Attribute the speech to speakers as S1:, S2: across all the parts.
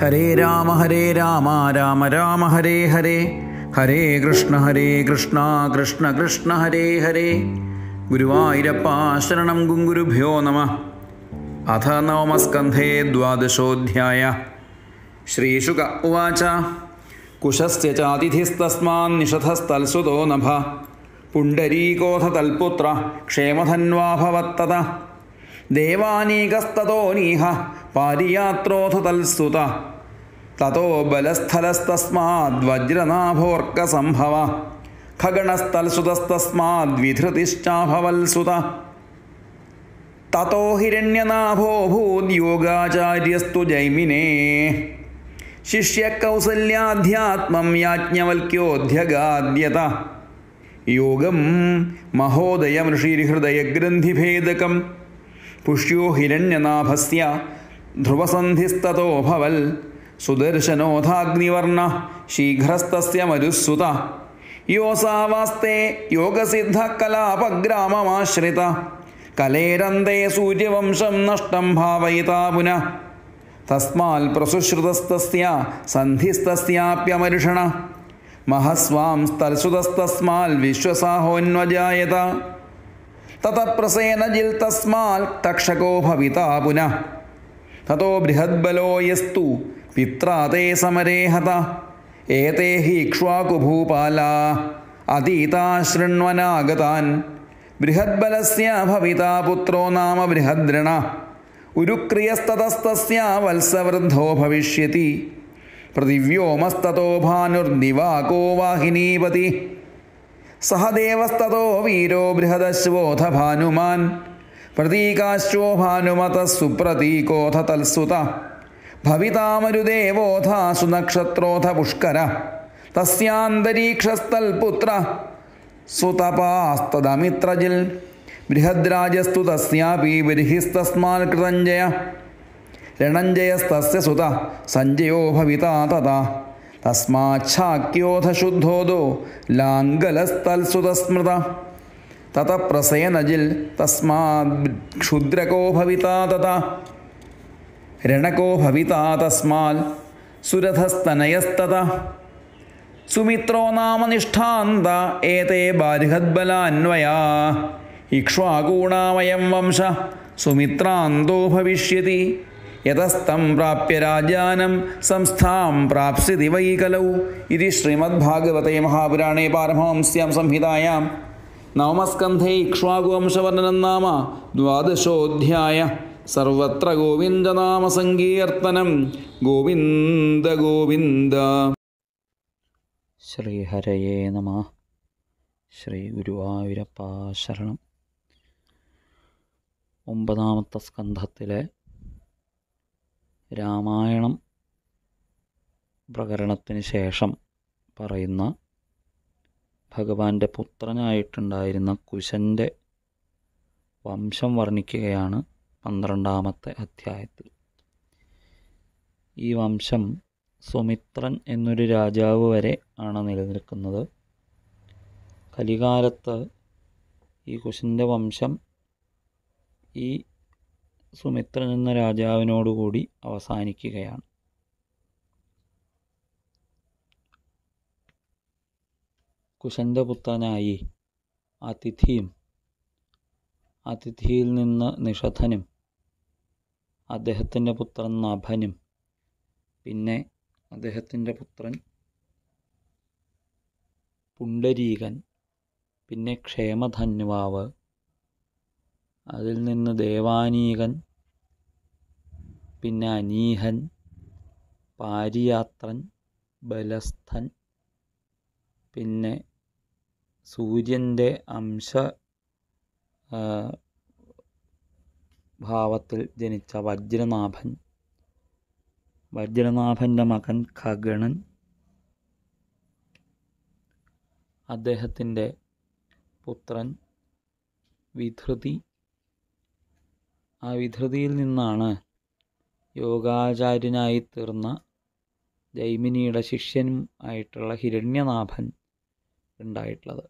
S1: हरे राम हरे राम राम राम हरे हरे हरे कृष्ण हरे कृष्ण कृष्ण कृष्ण हरे हरे शरणं गुङ्गुरुभ्यो नमः अथ नवमस्कन्धे द्वादशोऽध्याय श्रीशुक उवाच कुशस्य चातिथिस्तस्मान्निषधस्तल्सुतो नभ पुण्डरीकोऽथ क्षेमधन्वा क्षेमधन्वाभवत्तत देवानीकस्ततो नीह पारियात्रोऽथ तत्सुत ततो बलस्थलस्तस्माद्वज्रनाभोऽर्कसम्भव खगणस्तल्सुतस्तस्माद्विधृतिश्चाभवल्सुत सुत ततो हिरण्यनाभोऽभूद्योगाचार्यस्तु जैमिने शिष्यकौसल्याध्यात्मं याज्ञवल्क्योऽध्यगाद्यत योगं महोदयषीर्हृदयग्रन्थिभेदकं पुष्यो हिरण्यनाभस्य ध्रुवसन्धिस्ततोऽभवल् सुदर्शनोऽधाग्निवर्णः शीघ्रस्तस्य मरुःसुत योऽसावास्ते योगसिद्धकलापग्राममाश्रिता कलेरन्ते सूर्यवंशं नष्टं भावयिता पुनः तस्मात् प्रसुश्रुतस्तस्य सन्धिस्तस्याप्यमरुषण महस्वां स्तल्स्रुतस्तस्माल्विश्वसाहोऽन्वजायत തതപ്രസേന തസ്മാൽ തക്ഷകോ ഭവിതാ പുന തതോ ബൃഹദ്ബലോ യസ്തു പിത്രാതേ സമരേഹത ഏതേ ഹി ഇക്ഷ്വാകുഭൂപാല അതീതാശൃണ്വനാഗതാൻ ബൃഹദ്ബലസ്യ ഭവിതാ പുത്രോ നാമ ബൃഹദ്രണ ഉരുക്രിയസ്തതസ്തസ്യ വത്സവൃദ്ധോ ഭവിഷ്യതി പൃഥിവ്യോമസ്തോ ഭാനുർദിവാകോ വാഹിനീപതി സഹദേവസ്തോ വീരോ ബൃഹദശ്വോധ ഭാനുമാൻ പ്രതീകാശ്വോ ഭാനുമത സുപ്രതീകോധ തൽസുത ഭവിതാമരുദേവോധ സുനക്ഷത്രോധ പുഷ്കര തസ്യാന്തരീക്ഷസ്തൽ പുത്ര സുതപാസ്തദമിത്രജിൽ ബൃഹദ്രാജസ്തു തസ്യാപി ബർഹിസ്തസ്മാൽ കൃതഞ്ജയ രണഞ്ജയസ്തസ്യ സുത സഞ്ജയോ ഭവിതാ തഥാ तस्माच्छाक्योऽधशुद्धोदो ततः प्रसयनजिल् तस्माद् क्षुद्रको भविता तथा रणको भविता तस्माल् सुरथस्तनयस्तथा सुमित्रो नाम निष्ठान्त एते बारिहद्बलान्वया इक्ष्वागूणामयं वंश सुमित्रान्तो भविष्यति യഥസ്ഥം പ്രാപ്യ രാജാനം സംസ്ഥാം പ്രാപ്സി വൈ കലൗ ഇതി ശ്രീമദ്ഭാഗവതേ മഹാപുരാണേ പാരമഹംസ്യാം സംഹിതായാം നവമസ്കന്ധേ ഇക്ഷ്വാകുവംശവർണ്ണനം നാമ ദ്വാദശോധ്യായ സർവത്ര ഗോവിന്ദനാമ സങ്കീർത്തനം
S2: ഗോവിന്ദ ഗോവിന്ദ ശ്രീഹരയേ നമ ശ്രീ ഗുരുവായൂരപ്പാശരണം ഒമ്പതാമത്തെ സ്കന്ധത്തിലെ രാമായണം പ്രകരണത്തിന് ശേഷം പറയുന്ന ഭഗവാന്റെ പുത്രനായിട്ടുണ്ടായിരുന്ന കുശൻ്റെ വംശം വർണ്ണിക്കുകയാണ് പന്ത്രണ്ടാമത്തെ അധ്യായത്തിൽ ഈ വംശം സുമിത്രൻ എന്നൊരു രാജാവ് വരെ ആണ് നിലനിൽക്കുന്നത് കലികാലത്ത് ഈ കുശൻ്റെ വംശം ഈ സുമിത്രൻ എന്ന രാജാവിനോടുകൂടി അവസാനിക്കുകയാണ് കുശൻ്റെ പുത്രനായി അതിഥിയും അതിഥിയിൽ നിന്ന് നിഷധനും അദ്ദേഹത്തിൻ്റെ പുത്രൻ നഭനും പിന്നെ അദ്ദേഹത്തിൻ്റെ പുത്രൻ പുണ്ടരീകൻ പിന്നെ ക്ഷേമധന്വാവ് അതിൽ നിന്ന് ദേവാനീകൻ പിന്നെ അനീഹൻ പാരിയാത്രൻ ബലസ്ഥൻ പിന്നെ സൂര്യൻ്റെ അംശ ഭാവത്തിൽ ജനിച്ച വജ്രനാഭൻ വജ്രനാഭൻ്റെ മകൻ ഖഗണൻ അദ്ദേഹത്തിൻ്റെ പുത്രൻ വിധൃതി ആ വിധൃതിയിൽ നിന്നാണ് യോഗാചാര്യനായി തീർന്ന ജൈമിനിയുടെ ശിഷ്യനും ആയിട്ടുള്ള ഹിരണ്യനാഭൻ ഉണ്ടായിട്ടുള്ളത്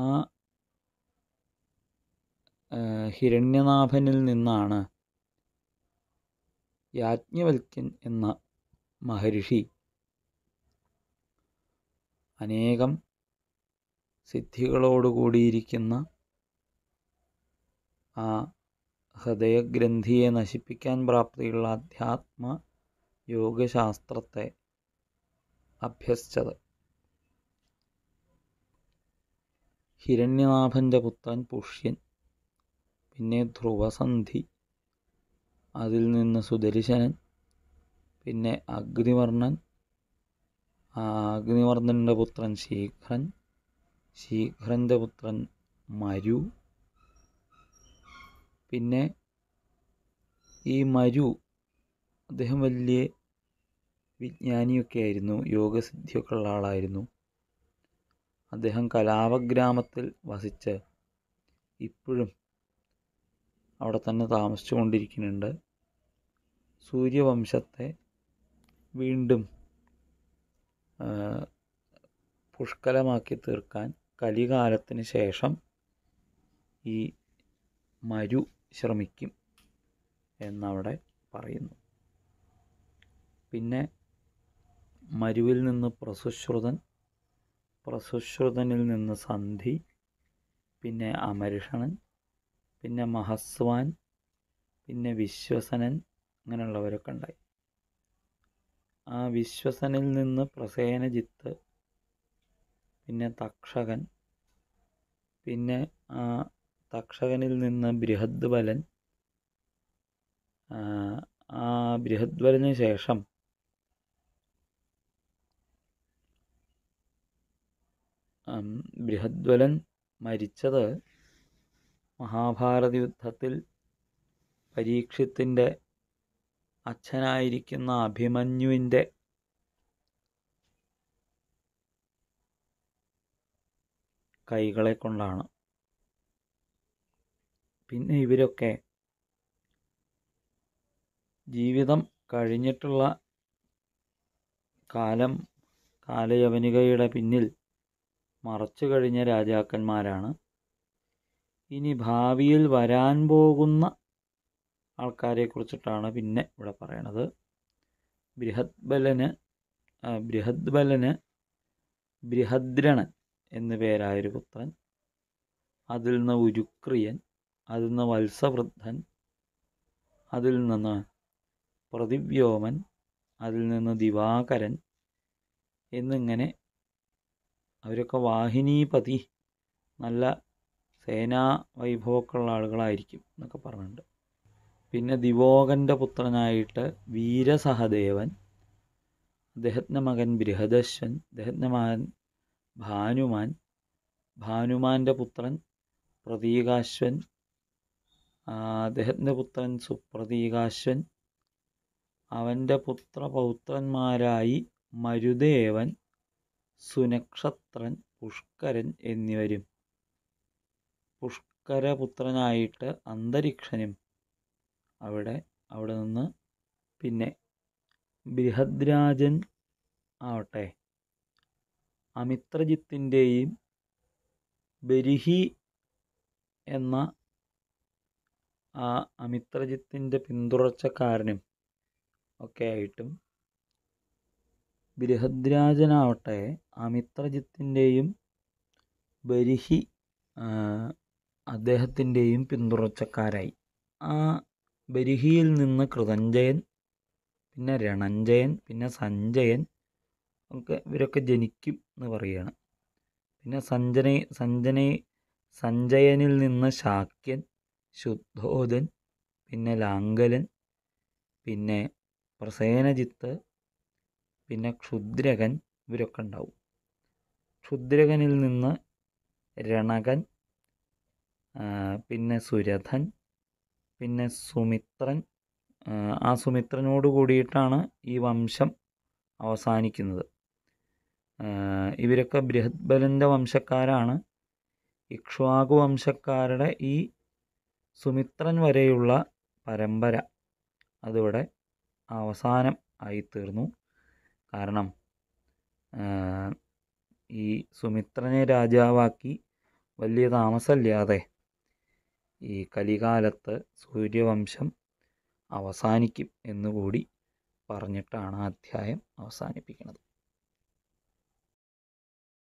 S2: ആ ഹിരണ്യനാഭനിൽ നിന്നാണ് യാജ്ഞവൽക്യൻ എന്ന മഹർഷി അനേകം സിദ്ധികളോടുകൂടിയിരിക്കുന്ന ആ ഹൃദയഗ്രന്ഥിയെ നശിപ്പിക്കാൻ പ്രാപ്തിയുള്ള അധ്യാത്മ യോഗശാസ്ത്രത്തെ അഭ്യസിച്ചത് ഹിരണ്യനാഭൻ്റെ പുത്രൻ പുഷ്യൻ പിന്നെ ധ്രുവസന്ധി അതിൽ നിന്ന് സുദർശനൻ പിന്നെ അഗ്നിവർണ്ണൻ അഗ്നിവർണ്ണൻ്റെ പുത്രൻ ശീഘ്രൻ ശീഘ്രൻ്റെ പുത്രൻ മരു പിന്നെ ഈ മരു അദ്ദേഹം വലിയ വിജ്ഞാനിയൊക്കെ ആയിരുന്നു യോഗസിദ്ധിയൊക്കെ ഉള്ള ആളായിരുന്നു അദ്ദേഹം കലാപഗ്രാമത്തിൽ വസിച്ച് ഇപ്പോഴും അവിടെ തന്നെ താമസിച്ചു കൊണ്ടിരിക്കുന്നുണ്ട് സൂര്യവംശത്തെ വീണ്ടും പുഷ്കലമാക്കി തീർക്കാൻ കലികാലത്തിന് ശേഷം ഈ മരു ശ്രമിക്കും എന്നവിടെ പറയുന്നു പിന്നെ മരുവിൽ നിന്ന് പ്രസുശ്രുതൻ പ്രസുശ്രുതനിൽ നിന്ന് സന്ധി പിന്നെ അമർഷണൻ പിന്നെ മഹസ്വാൻ പിന്നെ വിശ്വസനൻ അങ്ങനെയുള്ളവരൊക്കെ ഉണ്ടായി ആ വിശ്വസനിൽ നിന്ന് പ്രസേനജിത്ത് പിന്നെ തക്ഷകൻ പിന്നെ ആ തക്ഷകനിൽ നിന്ന് ബൃഹദ്വലൻ ആ ബൃഹദ്ബലന് ശേഷം ബൃഹദ്ബലൻ മരിച്ചത് മഹാഭാരത യുദ്ധത്തിൽ പരീക്ഷത്തിൻ്റെ അച്ഛനായിരിക്കുന്ന അഭിമന്യുവിൻ്റെ കൈകളെ കൊണ്ടാണ് പിന്നെ ഇവരൊക്കെ ജീവിതം കഴിഞ്ഞിട്ടുള്ള കാലം കാലയവനികയുടെ പിന്നിൽ മറച്ചു കഴിഞ്ഞ രാജാക്കന്മാരാണ് ഇനി ഭാവിയിൽ വരാൻ പോകുന്ന ആൾക്കാരെ കുറിച്ചിട്ടാണ് പിന്നെ ഇവിടെ പറയണത് ബൃഹത് ബലന് ബൃഹദ്രണൻ എന്നു പേരായൊരു പുത്രൻ അതിൽ നിന്ന് ഉരുക്രിയൻ അതിൽ നിന്ന് വത്സവൃദ്ധൻ അതിൽ നിന്ന് പ്രതിവ്യോമൻ അതിൽ നിന്ന് ദിവാകരൻ എന്നിങ്ങനെ അവരൊക്കെ വാഹിനീപതി നല്ല സേനാ വൈഭവക്കുള്ള ആളുകളായിരിക്കും എന്നൊക്കെ പറഞ്ഞിട്ടുണ്ട് പിന്നെ ദിവോകൻ്റെ പുത്രനായിട്ട് വീരസഹദേവൻ അദ്ദേഹത്തിൻ്റെ മകൻ ബൃഹദശ്വൻ അദ്ദേഹത്തിൻ്റെ മകൻ ഭാനുമാൻ ഭാനുമാൻ്റെ പുത്രൻ പ്രതീകാശ്വൻ അദ്ദേഹത്തിൻ്റെ പുത്രൻ സുപ്രതീകാശ്വൻ അവൻ്റെ പുത്രപൗത്രന്മാരായി മരുദേവൻ സുനക്ഷത്രൻ പുഷ്കരൻ എന്നിവരും പുഷ്കരപുത്രനായിട്ട് അന്തരീക്ഷനും അവിടെ അവിടെ നിന്ന് പിന്നെ ബൃഹദ്രാജൻ ആവട്ടെ അമിത്രജിത്തിൻ്റെയും ബരിഹി എന്ന ആ അമിത്രജിത്തിൻ്റെ പിന്തുടർച്ചക്കാരനും ഒക്കെ ആയിട്ടും ബൃഹദ്രാജനാവട്ടെ അമിത്രജിത്തിൻ്റെയും ബരിഹി അദ്ദേഹത്തിൻ്റെയും പിന്തുടർച്ചക്കാരായി ആ ബരിഹിയിൽ നിന്ന് കൃതഞ്ജയൻ പിന്നെ രണഞ്ജയൻ പിന്നെ സഞ്ജയൻ ഒക്കെ ഇവരൊക്കെ ജനിക്കും എന്ന് പറയുകയാണ് പിന്നെ സഞ്ജന സഞ്ജന സഞ്ജയനിൽ നിന്ന് ശാക്യൻ ശുദ്ധോദൻ പിന്നെ ലാംഗലൻ പിന്നെ പ്രസേനജിത്ത് പിന്നെ ക്ഷുദ്രകൻ ഇവരൊക്കെ ഉണ്ടാവും ക്ഷുദ്രകനിൽ നിന്ന് രണകൻ പിന്നെ സുരഥൻ പിന്നെ സുമിത്രൻ ആ സുമിത്രനോട് കൂടിയിട്ടാണ് ഈ വംശം അവസാനിക്കുന്നത് ഇവരൊക്കെ ബൃഹത്ബലൻ്റെ വംശക്കാരാണ് ഇക്ഷ്വാകു വംശക്കാരുടെ ഈ സുമിത്രൻ വരെയുള്ള പരമ്പര അതിവിടെ അവസാനം ആയിത്തീർന്നു കാരണം ഈ സുമിത്രനെ രാജാവാക്കി വലിയ താമസമില്ലാതെ ഈ കലികാലത്ത് സൂര്യവംശം അവസാനിക്കും എന്നുകൂടി പറഞ്ഞിട്ടാണ് അധ്യായം അവസാനിപ്പിക്കുന്നത്